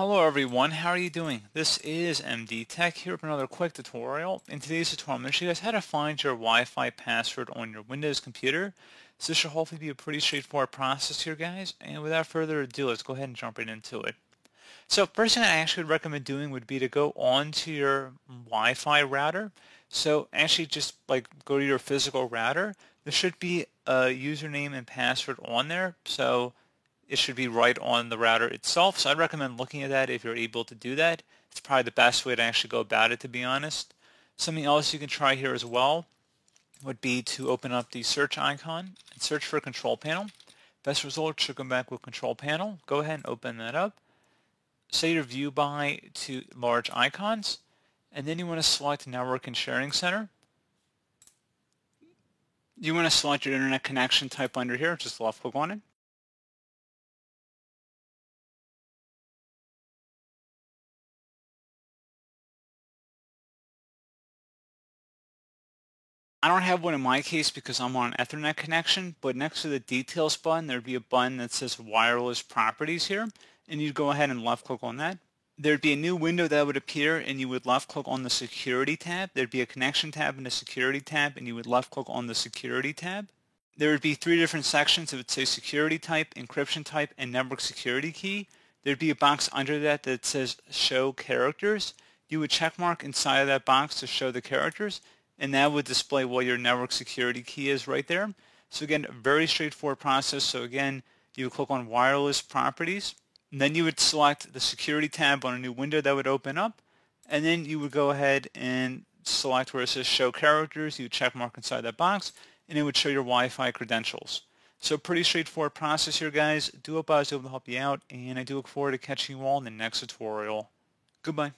Hello everyone, how are you doing? This is MD Tech here with another quick tutorial. In today's tutorial, I'm going to show you guys how to find your Wi-Fi password on your Windows computer. So this should hopefully be a pretty straightforward process here guys, and without further ado, let's go ahead and jump right into it. So first thing I actually would recommend doing would be to go onto your Wi-Fi router. So actually just like go to your physical router. There should be a username and password on there. So it should be right on the router itself. So I'd recommend looking at that if you're able to do that. It's probably the best way to actually go about it, to be honest. Something else you can try here as well would be to open up the search icon and search for control panel. Best result should come back with control panel. Go ahead and open that up. Set your view by to large icons, and then you want to select network and sharing center. You want to select your internet connection type under here, just left click on it. I don't have one in my case because I'm on an Ethernet connection, but next to the details button, there'd be a button that says wireless properties here, and you'd go ahead and left click on that. There'd be a new window that would appear and you would left click on the security tab. There'd be a connection tab and a security tab and you would left click on the security tab. There would be three different sections. It would say security type, encryption type, and network security key. There'd be a box under that that says show characters. You would check mark inside of that box to show the characters and that would display what your network security key is right there. So again, very straightforward process. So again, you would click on wireless properties, and then you would select the security tab on a new window that would open up, and then you would go ahead and select where it says show characters, you check mark inside that box, and it would show your Wi-Fi credentials. So pretty straightforward process here, guys. Do hope I was able to help you out, and I do look forward to catching you all in the next tutorial. Goodbye.